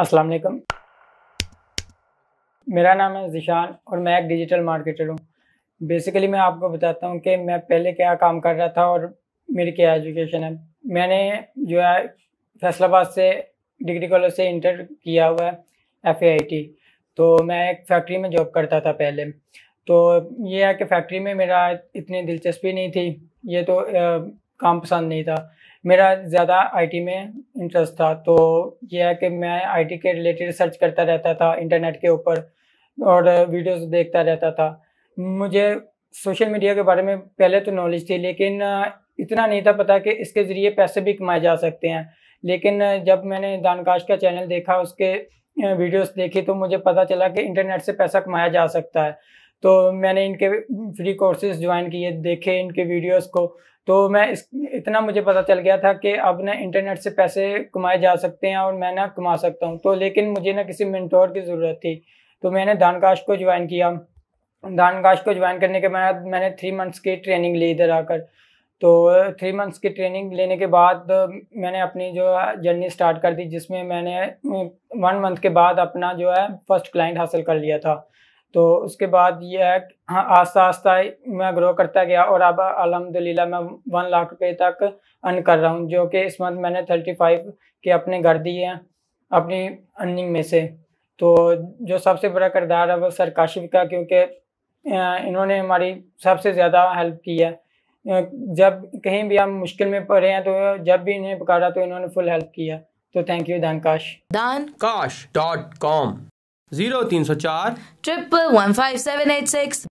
अस्सलाम वालेकुम मेरा नाम है जिशान और मैं एक डिजिटल मार्केटर हूँ बेसिकली मैं आपको बताता हूँ कि मैं पहले क्या काम कर रहा था और मेरी क्या एजुकेशन है मैंने जो है फैसलाबाद से डिग्री कॉलेज से इंटर किया हुआ है एफ तो मैं एक फैक्ट्री में जॉब करता था पहले तो ये है कि फैक्ट्री में मेरा इतनी दिलचस्पी नहीं थी ये तो आ, काम पसंद नहीं था मेरा ज़्यादा आईटी में इंटरेस्ट था तो यह है कि मैं आईटी के रिलेटेड सर्च करता रहता था इंटरनेट के ऊपर और वीडियोस देखता रहता था मुझे सोशल मीडिया के बारे में पहले तो नॉलेज थी लेकिन इतना नहीं था पता कि इसके ज़रिए पैसे भी कमाए जा सकते हैं लेकिन जब मैंने दानकाश का चैनल देखा उसके वीडियोस देखी तो मुझे पता चला कि इंटरनेट से पैसा कमाया जा सकता है तो मैंने इनके फ्री कोर्सेज ज्वाइन किए देखे इनके वीडियोस को तो मैं इस इतना मुझे पता चल गया था कि अब ना इंटरनेट से पैसे कमाए जा सकते हैं और मैं ना कमा सकता हूँ तो लेकिन मुझे ना किसी मिनटोर की ज़रूरत थी तो मैंने दानकाश को ज्वाइन किया दानकाश को ज्वाइन करने के बाद मैंने थ्री मंथ्स की ट्रेनिंग ली इधर आकर तो थ्री मंथ्स की ट्रेनिंग लेने के बाद मैंने अपनी जो जर्नी स्टार्ट कर दी जिसमें मैंने वन मंथ के बाद अपना जो है फर्स्ट क्लाइंट हासिल कर लिया था तो उसके बाद ये है हाँ आस्ता आस्ता मैं ग्रो करता गया और अब अलहमदिल्ला मैं वन लाख रुपये तक अर्न कर रहा हूँ जो कि इस मंथ मैंने थर्टी फाइव के अपने घर दिए हैं अपनी अर्निंग में से तो जो सबसे बड़ा किरदार है वो सर काशिफ का क्योंकि इन्होंने हमारी सबसे ज़्यादा हेल्प की है जब कहीं भी हम मुश्किल में पड़े हैं तो जब भी इन्हें पकड़ा तो इन्होंने फुल हेल्प किया तो थैंक यू दान काश डॉट कॉम जीरो तीन सौ चार triple one five seven eight six